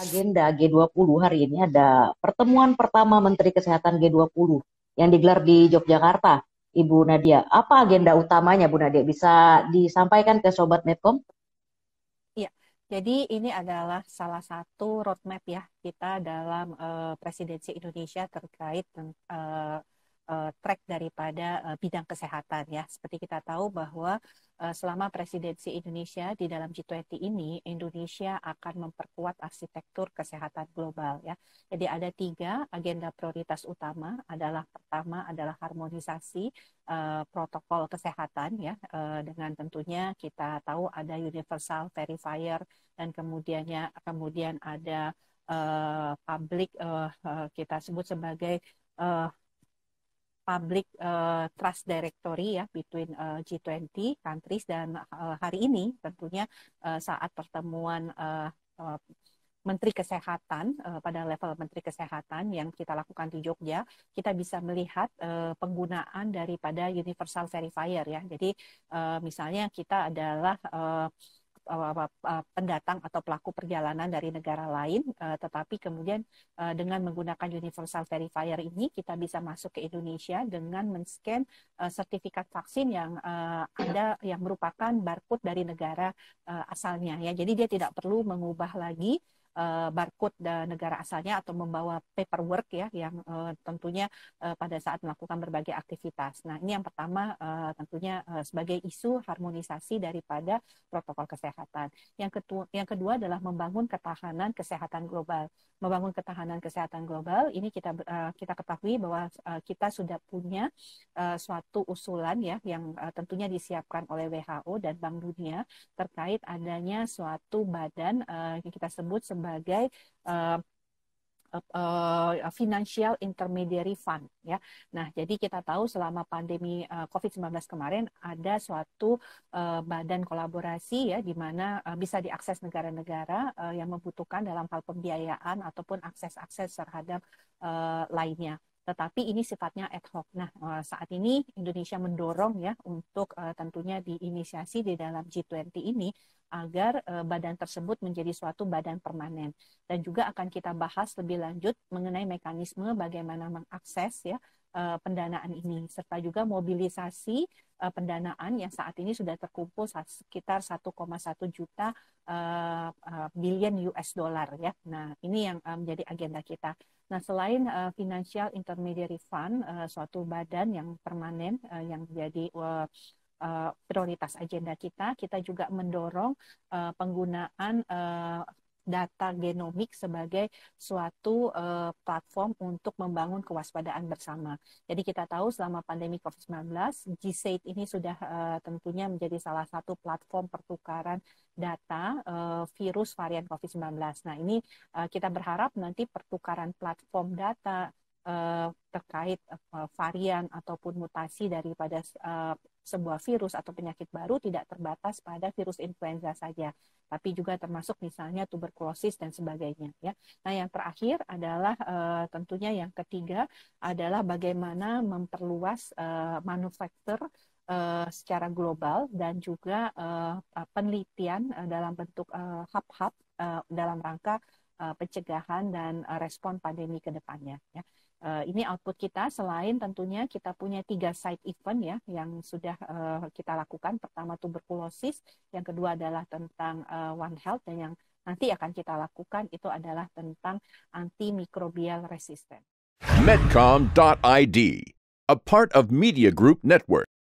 agenda G20 hari ini ada pertemuan pertama Menteri Kesehatan G20 yang digelar di Yogyakarta. Ibu Nadia, apa agenda utamanya Bu Nadia? Bisa disampaikan ke Sobat Medcom? Iya, jadi ini adalah salah satu roadmap ya kita dalam uh, presidensi Indonesia terkait uh, uh, track daripada uh, bidang kesehatan ya. Seperti kita tahu bahwa uh, selama presidensi Indonesia di dalam G20 ini, Indonesia akan memperkuat arsitektur kesehatan global ya. Jadi ada tiga agenda prioritas utama adalah pertama adalah harmonisasi uh, protokol kesehatan ya uh, dengan tentunya kita tahu ada universal verifier dan kemudiannya kemudian ada uh, public uh, uh, kita sebut sebagai uh, public uh, trust directory ya between uh, eh, G20 countries dan uh, hari ini tentunya uh, saat pertemuan uh, uh, Menteri Kesehatan uh, pada level Menteri Kesehatan yang kita lakukan di Jogja, kita bisa melihat uh, penggunaan daripada universal verifier ya. Jadi uh, misalnya kita adalah uh, Eh, eh, pendatang atau pelaku perjalanan dari negara lain, eh, tetapi kemudian dengan menggunakan universal verifier ini kita bisa masuk ke Indonesia dengan men-scan sertifikat vaksin yang ada yang merupakan barcode dari negara asalnya ya. Jadi dia tidak perlu mengubah lagi Eh, barcode negara asalnya atau membawa paperwork ya yang eh, tentunya eh, pada saat melakukan berbagai aktivitas. Nah, ini yang pertama tentunya sebagai isu harmonisasi daripada protokol kesehatan. Yang kedua yang kedua adalah membangun ketahanan kesehatan global. Membangun ketahanan kesehatan global ini kita kita ketahui bahwa kita sudah punya suatu usulan ya yang tentunya disiapkan oleh WHO dan Bank Dunia terkait adanya suatu badan yang kita sebut sebagai sebagai uh, financial intermediary fund ya. Nah, jadi kita tahu selama pandemi uh, COVID-19 kemarin ada suatu badan kolaborasi ya di mana bisa diakses negara-negara yang membutuhkan dalam hal pembiayaan ataupun akses-akses terhadap lainnya tetapi ini sifatnya ad hoc. Nah, eh, saat ini Indonesia mendorong ya untuk eh, tentunya diinisiasi di dalam G20 ini agar eh, badan tersebut menjadi suatu badan permanen. Dan juga akan kita bahas lebih lanjut mengenai mekanisme bagaimana mengakses ya pendanaan ini serta juga mobilisasi pendanaan yang saat ini sudah terkumpul sekitar 1,1 juta billion US dollar ya. Nah, ini yang menjadi agenda kita. Nah, selain uh, financial intermediary fund, uh, suatu badan yang permanen uh, yang menjadi uh, prioritas agenda kita, kita juga mendorong uh, penggunaan uh, data genomik sebagai suatu uh, platform untuk membangun kewaspadaan bersama. Jadi kita tahu selama pandemi COVID-19, GSAID ini sudah uh, tentunya menjadi salah satu platform pertukaran data uh, virus varian COVID-19. Nah, ini uh, kita berharap nanti pertukaran platform data uh, terkait uh, varian ataupun mutasi daripada uh, sebuah virus atau penyakit baru tidak terbatas pada virus influenza saja, tapi juga termasuk misalnya tuberkulosis dan sebagainya. Ya. Nah, yang terakhir adalah uh, tentunya yang ketiga adalah bagaimana memperluas uh, manufaktur uh, secara global dan juga uh, penelitian uh, dalam bentuk hub-hub uh, uh, dalam rangka uh, pencegahan dan uh, respon pandemi ke depannya. Ya uh, ini output kita selain tentunya kita punya tiga side event ya yang sudah uh, kita lakukan pertama tuberkulosis yang kedua adalah tentang uh, One Health dan yang nanti akan kita lakukan itu adalah tentang antimikrobial resisten. Medcom.id, a part of Media Group Network.